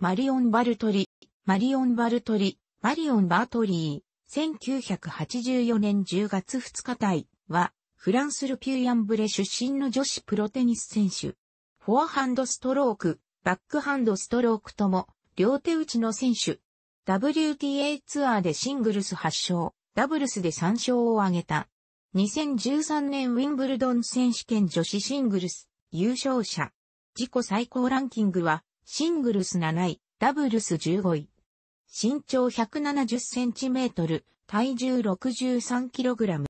マリオン・バルトリ、マリオン・バルトリ、マリオン・バートリー、1984年10月2日体は、フランス・ルピューヤンブレ出身の女子プロテニス選手。フォアハンドストローク、バックハンドストロークとも、両手打ちの選手。WTA ツアーでシングルス8勝、ダブルスで3勝を挙げた。2013年ウィンブルドン選手権女子シングルス、優勝者。自己最高ランキングはシングルス7位、ダブルス15位。身長170センチメートル、体重63キログラム。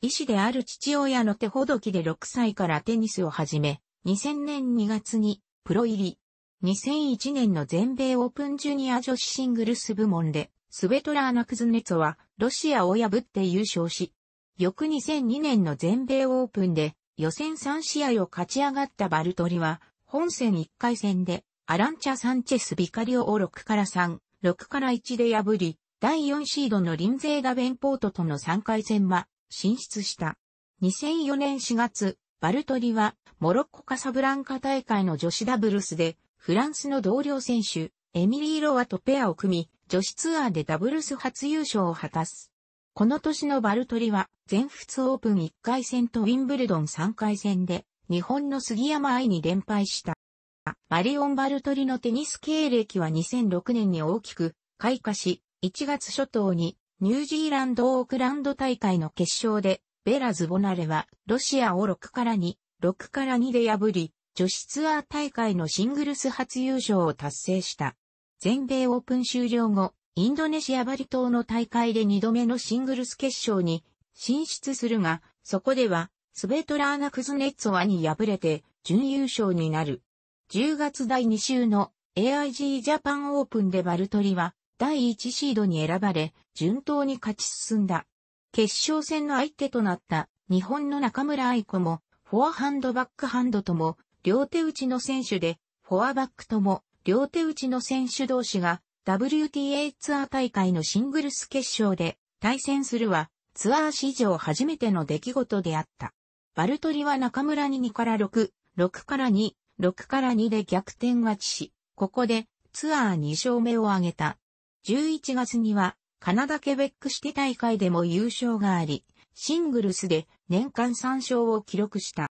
医師である父親の手ほどきで6歳からテニスを始め、2000年2月にプロ入り。2001年の全米オープンジュニア女子シングルス部門で、スベトラーナ・クズネツはロシアを破って優勝し、翌2002年の全米オープンで予選3試合を勝ち上がったバルトリは本戦1回戦で、アランチャ・サンチェス・ビカリオを6から3、6から1で破り、第4シードのリンゼー・ダベンポートとの3回戦は、進出した。2004年4月、バルトリは、モロッコカサブランカ大会の女子ダブルスで、フランスの同僚選手、エミリー・ロワとペアを組み、女子ツアーでダブルス初優勝を果たす。この年のバルトリは、全仏オープン1回戦とウィンブルドン3回戦で、日本の杉山愛に連敗した。マリオン・バルトリのテニス経歴は2006年に大きく開花し、1月初頭にニュージーランド・オークランド大会の決勝で、ベラ・ズボナレはロシアを6から2、6から2で破り、女子ツアー大会のシングルス初優勝を達成した。全米オープン終了後、インドネシアバリ島の大会で2度目のシングルス決勝に進出するが、そこではスベトラーナ・クズネッツワに敗れて準優勝になる。10月第2週の AIG ジャパンオープンでバルトリは第1シードに選ばれ、順当に勝ち進んだ。決勝戦の相手となった日本の中村愛子も、フォアハンドバックハンドとも、両手打ちの選手で、フォアバックとも、両手打ちの選手同士が、WTA ツアー大会のシングルス決勝で対戦するは、ツアー史上初めての出来事であった。バルトリは中村に2から6、6から2、6から2で逆転勝ちし、ここでツアー2勝目を挙げた。11月にはカナダケベックシティ大会でも優勝があり、シングルスで年間3勝を記録した。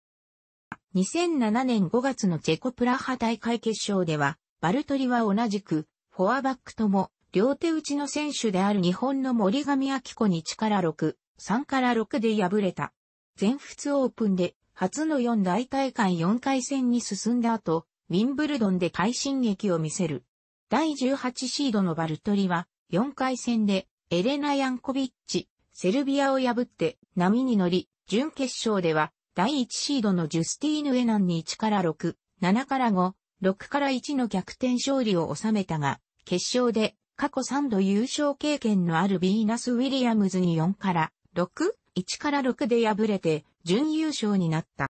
2007年5月のチェコプラハ大会決勝では、バルトリは同じく、フォアバックとも、両手打ちの選手である日本の森上明子にから6、3から6で敗れた。全仏オープンで初の4大大会4回戦に進んだ後、ウィンブルドンで快進撃を見せる。第18シードのバルトリは4回戦でエレナ・ヤンコビッチ、セルビアを破って波に乗り、準決勝では第1シードのジュスティーヌ・エナンに1から6、7から5、6から1の逆転勝利を収めたが、決勝で過去3度優勝経験のあるビーナス・ウィリアムズに4から6、1から6で敗れて準優勝になった。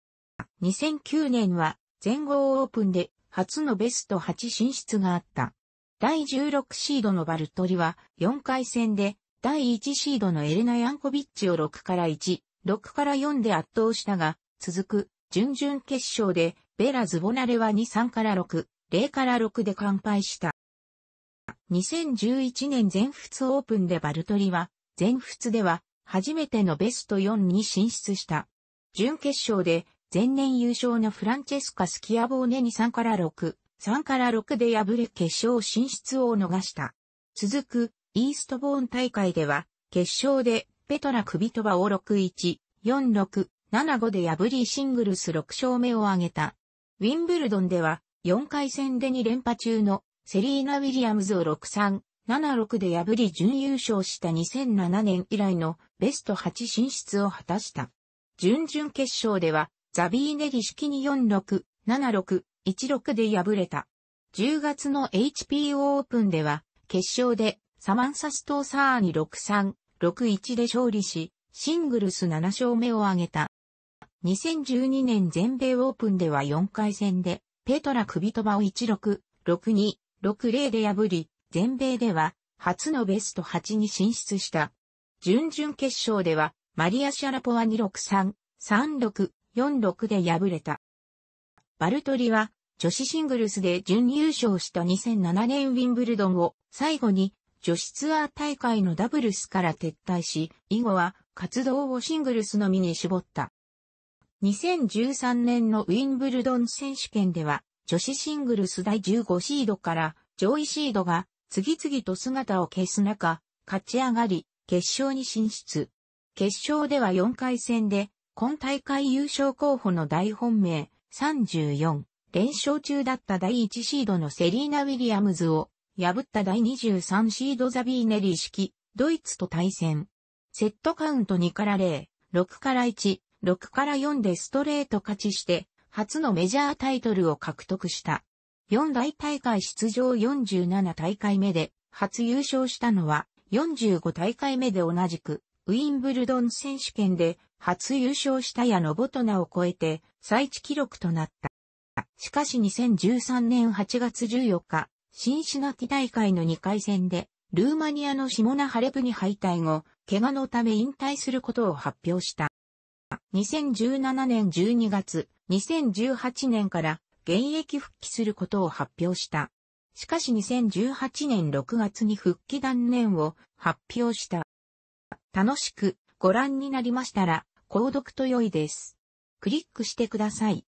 2009年は全豪オープンで初のベスト8進出があった。第16シードのバルトリは4回戦で第1シードのエレナ・ヤンコビッチを6から1、6から4で圧倒したが、続く準々決勝でベラ・ズボナレは2、3から6、0から6で完敗した。2011年全仏オープンでバルトリは、全仏では初めてのベスト4に進出した。準決勝で前年優勝のフランチェスカ・スキアボーネに3から6、3から6で敗れ決勝進出を逃した。続くイーストボーン大会では決勝でペトラ・クビトバを6-1、4-6、7-5で破りシングルス6勝目を挙げた。ウィンブルドンでは4回戦で2連覇中のセリーナ・ウィリアムズを6-3、7-6で破り準優勝した2007年以来のベスト8進出を果たした。準々決勝では、ザビーネリ式に4-6、7-6、1-6で敗れた。10月の HPO オープンでは、決勝でサマンサストーサーに6-3、6-1で勝利し、シングルス7勝目を挙げた。2012年全米オープンでは4回戦で、ペトラ首飛ばを1-6、6-2、6-0で破り、全米では初のベスト8に進出した。準々決勝ではマリア・シャラポワ263、36、46で敗れた。バルトリは女子シングルスで準優勝した2007年ウィンブルドンを最後に女子ツアー大会のダブルスから撤退し、以後は活動をシングルスのみに絞った。2013年のウィンブルドン選手権では女子シングルス第15シードから上位シードが次々と姿を消す中、勝ち上がり、決勝に進出。決勝では4回戦で、今大会優勝候補の大本命34連勝中だった第1シードのセリーナ・ウィリアムズを破った第23シードザビーネリー式ドイツと対戦。セットカウント2から0、6から1、6から4でストレート勝ちして初のメジャータイトルを獲得した。4大大会出場47大会目で初優勝したのは45大会目で同じくウィンブルドン選手権で初優勝した矢野ボトナを超えて最地記録となった。しかし2013年8月14日、新シナ大会の2回戦でルーマニアのシモナ・ハレプに敗退後、怪我のため引退することを発表した。2017年12月、2018年から現役復帰することを発表した。しかし2018年6月に復帰断念を発表した。楽しくご覧になりましたら、購読と良いです。クリックしてください。